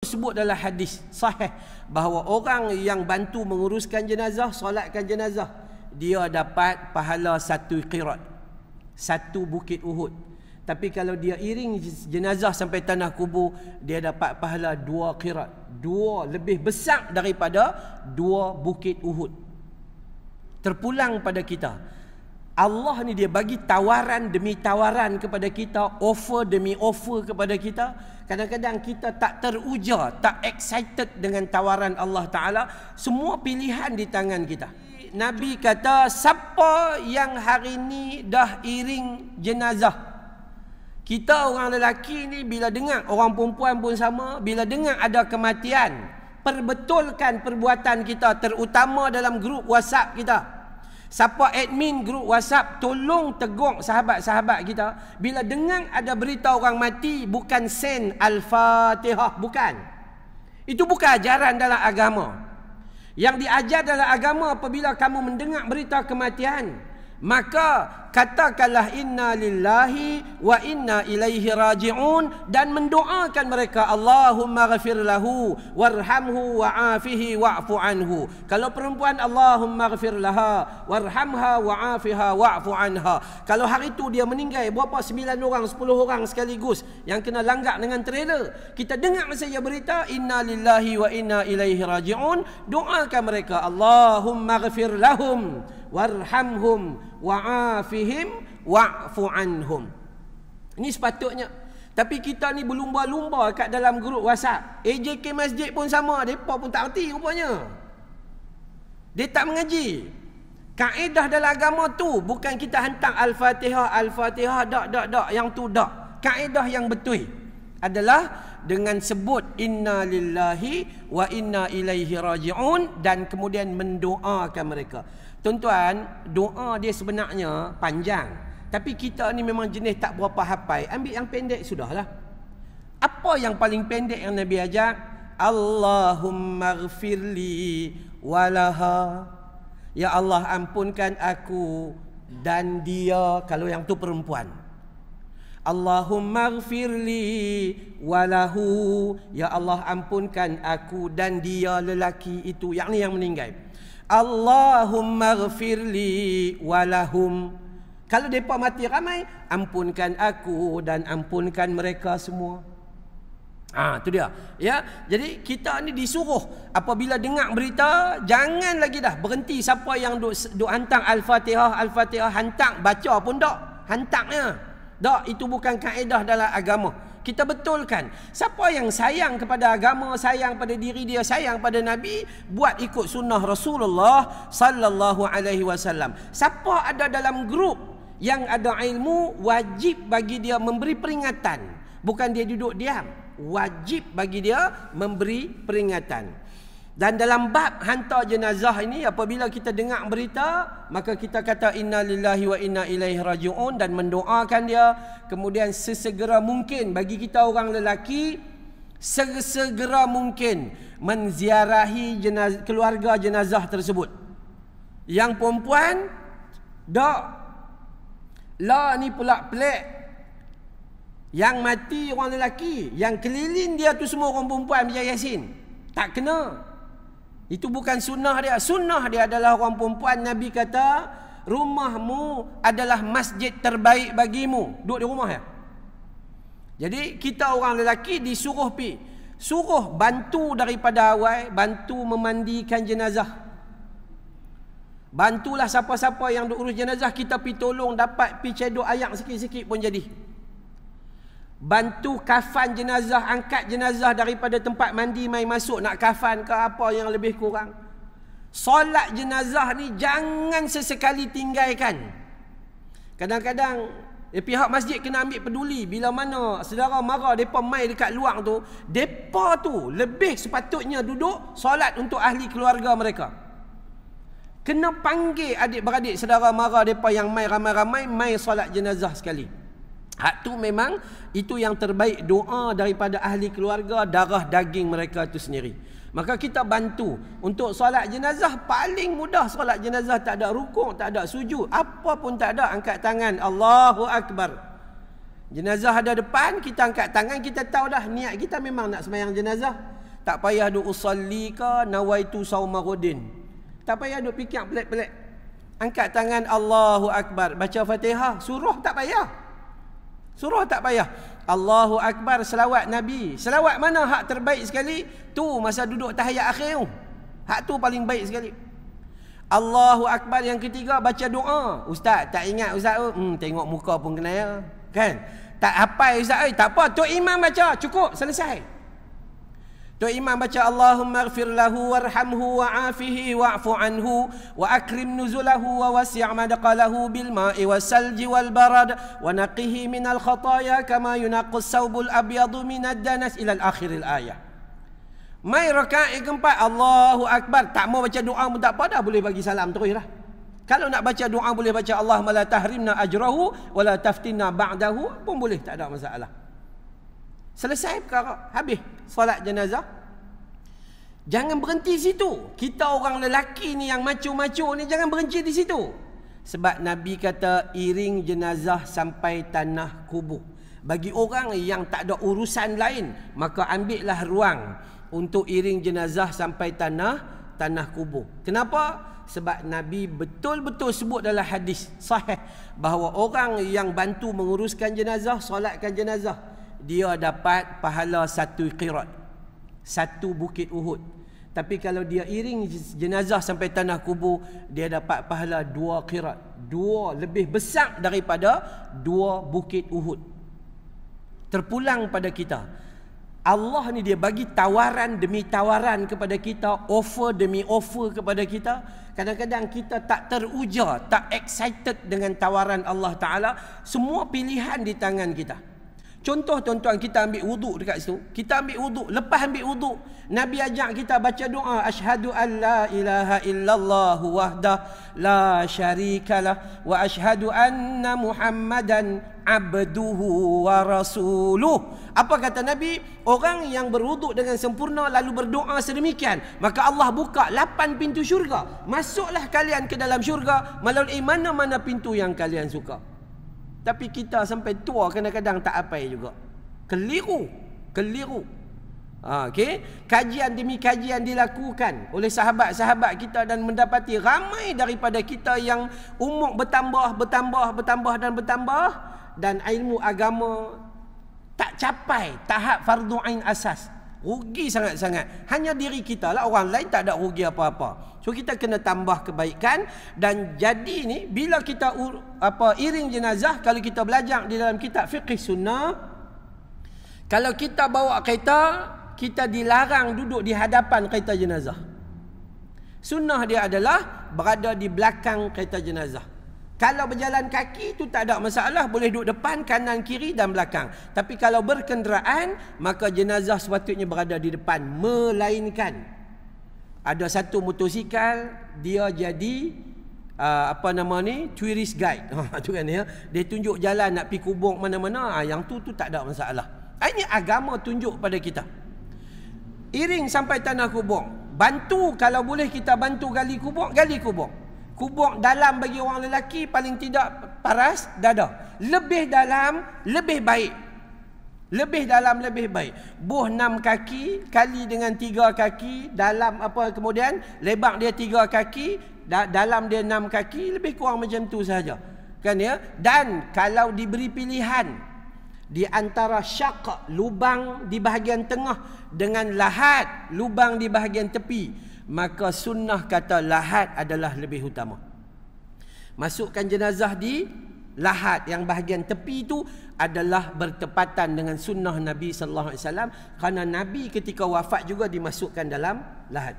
sebut dalam hadis sahih bahawa orang yang bantu menguruskan jenazah solatkan jenazah dia dapat pahala satu qirat satu bukit uhud tapi kalau dia iring jenazah sampai tanah kubur dia dapat pahala dua qirat dua lebih besar daripada dua bukit uhud terpulang pada kita Allah ni dia bagi tawaran demi tawaran kepada kita, offer demi offer kepada kita. Kadang-kadang kita tak teruja, tak excited dengan tawaran Allah Taala. Semua pilihan di tangan kita. Nabi kata, siapa yang hari ni dah iring jenazah? Kita orang lelaki ni bila dengar, orang perempuan pun sama, bila dengar ada kematian, perbetulkan perbuatan kita terutama dalam grup WhatsApp kita. Siapa admin grup WhatsApp tolong tegur sahabat-sahabat kita bila dengar ada berita orang mati bukan send al-Fatihah bukan. Itu bukan ajaran dalam agama. Yang diajar dalam agama apabila kamu mendengar berita kematian maka katakanlah inna lillahi wa inna ilaihi raji'un dan mendoakan mereka Allahumma ghafir lahu warhamhu wa afihi wa'fu anhu kalau perempuan Allahumma ghafir laha warhamha wa afiha wa'fu anha kalau hari itu dia meninggal berapa sembilan orang sepuluh orang sekaligus yang kena langgar dengan trailer kita dengar masa saja berita inna lillahi wa inna ilaihi raji'un doakan mereka Allahumma ghafir lahum warhamhum wa afihim wa'fu anhum ini sepatutnya. Tapi kita ni berlumba-lumba kat dalam grup WhatsApp. AJK Masjid pun sama. Mereka pun tak erti rupanya. Dia tak mengaji. Kaedah dalam agama tu bukan kita hantar Al-Fatihah, Al-Fatihah, dak, dak, dak. Yang tu dak. Kaedah yang betul adalah dengan sebut inna lillahi wa inna ilaihi raji'un dan kemudian mendoakan mereka. Tuan-tuan, doa dia sebenarnya panjang. Tapi kita ni memang jenis tak berapa hafal. Ambil yang pendek sudahlah. Apa yang paling pendek yang Nabi ajar? Allahumma gfirli walaha. Ya Allah ampunkan aku dan dia. Kalau yang tu perempuan. Allahumma gfirli walahu Ya Allah ampunkan aku dan dia lelaki itu Yang ni yang meninggal Allahumma gfirli walahum kalau mereka mati ramai, ampunkan aku dan ampunkan mereka semua. Ah, ha, tu dia. Ya, jadi kita ni disuruh apabila dengar berita jangan lagi dah berhenti siapa yang duk, duk hantar al-Fatihah, al-Fatihah hantar baca pun tak. Hantarnya. Tak, itu bukan kaedah dalam agama. Kita betulkan. Siapa yang sayang kepada agama, sayang pada diri dia, sayang pada Nabi, buat ikut sunnah Rasulullah sallallahu alaihi wasallam. Siapa ada dalam grup yang ada ilmu wajib bagi dia memberi peringatan bukan dia duduk diam wajib bagi dia memberi peringatan dan dalam bab hantar jenazah ini apabila kita dengar berita maka kita kata inna lillahi wa inna ilaihi rajiun dan mendoakan dia kemudian sesegera mungkin bagi kita orang lelaki sesegera mungkin menziarahi jenazah, keluarga jenazah tersebut yang perempuan dah La ni pula pelik Yang mati orang lelaki Yang keliling dia tu semua orang perempuan Bijak Yasin Tak kena Itu bukan sunnah dia Sunnah dia adalah orang perempuan Nabi kata Rumahmu adalah masjid terbaik bagimu Duduk di rumah ya Jadi kita orang lelaki disuruh pi Suruh bantu daripada awal Bantu memandikan jenazah Bantulah siapa-siapa yang duk urus jenazah kita pi tolong dapat pi cedok ayam sikit-sikit pun jadi. Bantu kafan jenazah, angkat jenazah daripada tempat mandi mai masuk nak kafan ke apa yang lebih kurang. Solat jenazah ni jangan sesekali tinggalkan. Kadang-kadang eh, pihak masjid kena ambil peduli bila mana saudara mara depa mai dekat luang tu, depa tu lebih sepatutnya duduk solat untuk ahli keluarga mereka. Mereka kena panggil adik-beradik saudara mara depa yang mai ramai-ramai mai solat jenazah sekali. Hak tu memang itu yang terbaik doa daripada ahli keluarga darah daging mereka itu sendiri. Maka kita bantu untuk solat jenazah paling mudah solat jenazah tak ada rukuk, tak ada sujud, apa pun tak ada angkat tangan Allahu akbar. Jenazah ada depan, kita angkat tangan, kita tahu dah niat kita memang nak semayang jenazah. Tak payah duk usalli nawaitu saumarudin. Tak payah duk fikir pelik-pelik. Angkat tangan Allahu Akbar. Baca Fatihah. Suruh tak payah. Suruh tak payah. Allahu Akbar selawat Nabi. Selawat mana hak terbaik sekali? Tu masa duduk tahiyat akhir tu. Hak tu paling baik sekali. Allahu Akbar yang ketiga baca doa. Ustaz tak ingat ustaz tu? Hmm, tengok muka pun kenal, ya. Kan? Tak apa. ustaz tu? Tak apa. Tok Imam baca. Cukup. Selesai. Tu imam baca Allahumma ighfir lahu warhamhu wa afihi wa'fu anhu wa akrim nuzulahu wa wasi' madqalahu bil ma'i wasalji wal barad wa naqihi min al khataya kama yunaqqu as-saubul abyad min ad-danas ila al akhir al ayah. Mai rakaat yang keempat Allahu akbar tak mau baca doa pun tak apa dah boleh bagi salam terus lah. Kalau nak baca doa boleh baca Allahumma la tahrimna ajrahu wa la taftinna ba'dahu pun boleh tak ada masalah. Selesai perkara, habis solat jenazah. Jangan berhenti situ. Kita orang lelaki ni yang macu-macu ni jangan berhenti di situ. Sebab Nabi kata iring jenazah sampai tanah kubur. Bagi orang yang tak ada urusan lain, maka ambillah ruang untuk iring jenazah sampai tanah tanah kubur. Kenapa? Sebab Nabi betul-betul sebut dalam hadis sahih bahawa orang yang bantu menguruskan jenazah, solatkan jenazah, dia dapat pahala satu qirat satu bukit uhud tapi kalau dia iring jenazah sampai tanah kubur dia dapat pahala dua qirat dua lebih besar daripada dua bukit uhud terpulang pada kita Allah ni dia bagi tawaran demi tawaran kepada kita offer demi offer kepada kita kadang-kadang kita tak teruja tak excited dengan tawaran Allah taala semua pilihan di tangan kita Contoh tuan-tuan kita ambil wuduk dekat situ. Kita ambil wuduk. Lepas ambil wuduk. Nabi ajak kita baca doa. Ashadu an la ilaha illallah wahda la syarikalah. Wa ashadu anna muhammadan abduhu wa rasuluh. Apa kata Nabi? Orang yang berwuduk dengan sempurna lalu berdoa sedemikian. Maka Allah buka lapan pintu syurga. Masuklah kalian ke dalam syurga. Melalui mana-mana pintu yang kalian suka. Tapi kita sampai tua kadang-kadang tak apa juga. Keliru. Keliru. Ha, okay, kajian demi kajian dilakukan oleh sahabat-sahabat kita dan mendapati ramai daripada kita yang umur bertambah, bertambah, bertambah dan bertambah dan ilmu agama tak capai tahap fardu ain asas Rugi sangat-sangat Hanya diri kita lah Orang lain tak ada rugi apa-apa So kita kena tambah kebaikan Dan jadi ni Bila kita apa iring jenazah Kalau kita belajar di dalam kitab fiqh sunnah Kalau kita bawa kereta Kita dilarang duduk di hadapan kereta jenazah Sunnah dia adalah Berada di belakang kereta jenazah kalau berjalan kaki itu tak ada masalah Boleh duduk depan, kanan, kiri dan belakang Tapi kalau berkenderaan Maka jenazah sepatutnya berada di depan Melainkan Ada satu motosikal Dia jadi uh, apa nama ni tourist guide ha, tu kan ya dia tunjuk jalan nak pergi kubur mana-mana ah, yang tu tu tak ada masalah ah, ini agama tunjuk pada kita iring sampai tanah kubur bantu kalau boleh kita bantu gali kubur gali kubur kubur dalam bagi orang lelaki paling tidak paras dada lebih dalam lebih baik lebih dalam lebih baik buh enam kaki kali dengan tiga kaki dalam apa kemudian lebar dia tiga kaki da- dalam dia enam kaki lebih kurang macam tu saja kan ya dan kalau diberi pilihan di antara syaq lubang di bahagian tengah dengan lahat lubang di bahagian tepi maka sunnah kata lahat adalah lebih utama. Masukkan jenazah di lahat yang bahagian tepi itu adalah bertepatan dengan sunnah Nabi saw. alaihi kerana Nabi ketika wafat juga dimasukkan dalam lahat.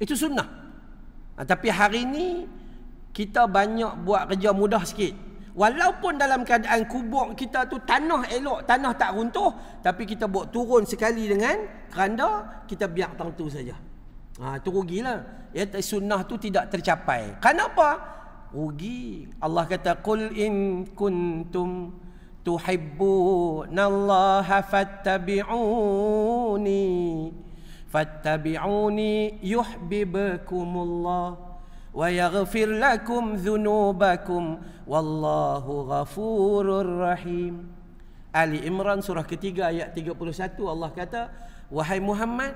Itu sunnah. Nah, ha, tapi hari ini kita banyak buat kerja mudah sikit. Walaupun dalam keadaan kubur kita tu tanah elok, tanah tak runtuh, tapi kita buat turun sekali dengan keranda, kita biar tentu saja. Ha, itu rugilah. Ya, sunnah tu tidak tercapai. Kenapa? Rugi. Allah kata, Qul in kuntum tuhibbuna Allah fattabi'uni. Fattabi'uni yuhbibakumullah. Wa yaghfir lakum dhunubakum. Wallahu ghafurur rahim. Ali Imran surah ketiga ayat 31 Allah kata, Wahai Muhammad,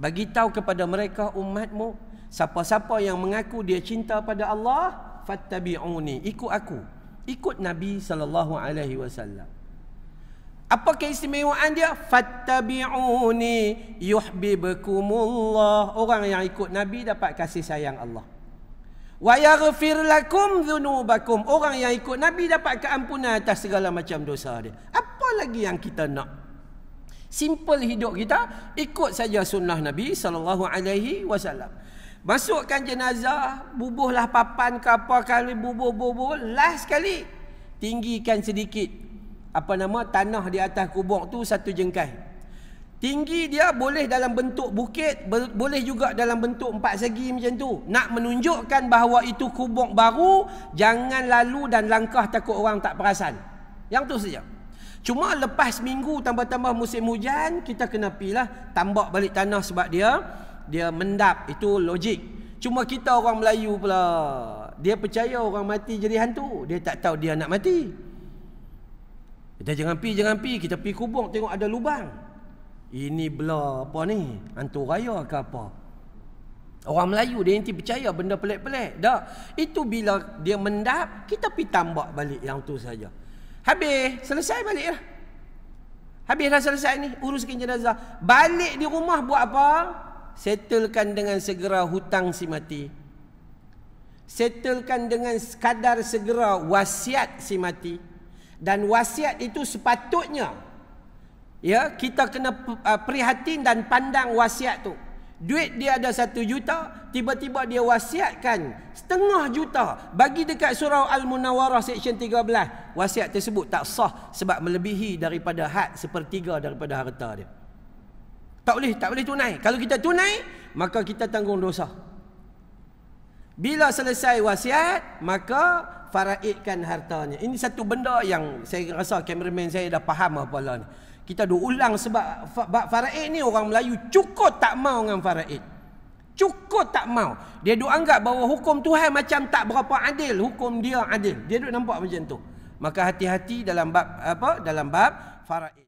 bagi tahu kepada mereka umatmu siapa-siapa yang mengaku dia cinta pada Allah fattabi'uni ikut aku ikut nabi sallallahu alaihi wasallam apa keistimewaan dia? Fattabi'uni yuhbibkumullah. Orang yang ikut Nabi dapat kasih sayang Allah. Wa yaghfir lakum dhunubakum. Orang yang ikut Nabi dapat keampunan atas segala macam dosa dia. Apa lagi yang kita nak? Simple hidup kita ikut saja sunnah Nabi sallallahu alaihi wasallam. Masukkan jenazah, bubuhlah papan ke apa kali bubuh-bubuh last sekali tinggikan sedikit apa nama tanah di atas kubur tu satu jengkai. Tinggi dia boleh dalam bentuk bukit, boleh juga dalam bentuk empat segi macam tu. Nak menunjukkan bahawa itu kubur baru, jangan lalu dan langkah takut orang tak perasan. Yang tu saja. Cuma lepas seminggu tambah-tambah musim hujan kita kena pilah tambak balik tanah sebab dia dia mendap itu logik. Cuma kita orang Melayu pula dia percaya orang mati jadi hantu, dia tak tahu dia nak mati. Kita jangan pi jangan pi kita pi kubur tengok ada lubang. Ini bela apa ni? Hantu raya ke apa? Orang Melayu dia nanti percaya benda pelik-pelik. Itu bila dia mendap, kita pi tambak balik yang tu saja. Habis selesai balik lah Habis dah selesai ni Uruskan jenazah Balik di rumah buat apa? Settlekan dengan segera hutang si mati Settlekan dengan kadar segera wasiat si mati Dan wasiat itu sepatutnya Ya, kita kena uh, prihatin dan pandang wasiat tu. Duit dia ada satu juta Tiba-tiba dia wasiatkan Setengah juta Bagi dekat surau Al-Munawarah Seksyen 13 Wasiat tersebut tak sah Sebab melebihi daripada had Sepertiga daripada harta dia Tak boleh, tak boleh tunai Kalau kita tunai Maka kita tanggung dosa Bila selesai wasiat Maka faraidkan hartanya Ini satu benda yang Saya rasa kameraman saya dah faham apa ni kita duk ulang sebab bab faraid ni orang Melayu cukup tak mau dengan faraid. Cukup tak mau. Dia duk anggap bahawa hukum Tuhan macam tak berapa adil, hukum dia adil. Dia duk nampak macam tu. Maka hati-hati dalam bab apa? Dalam bab faraid.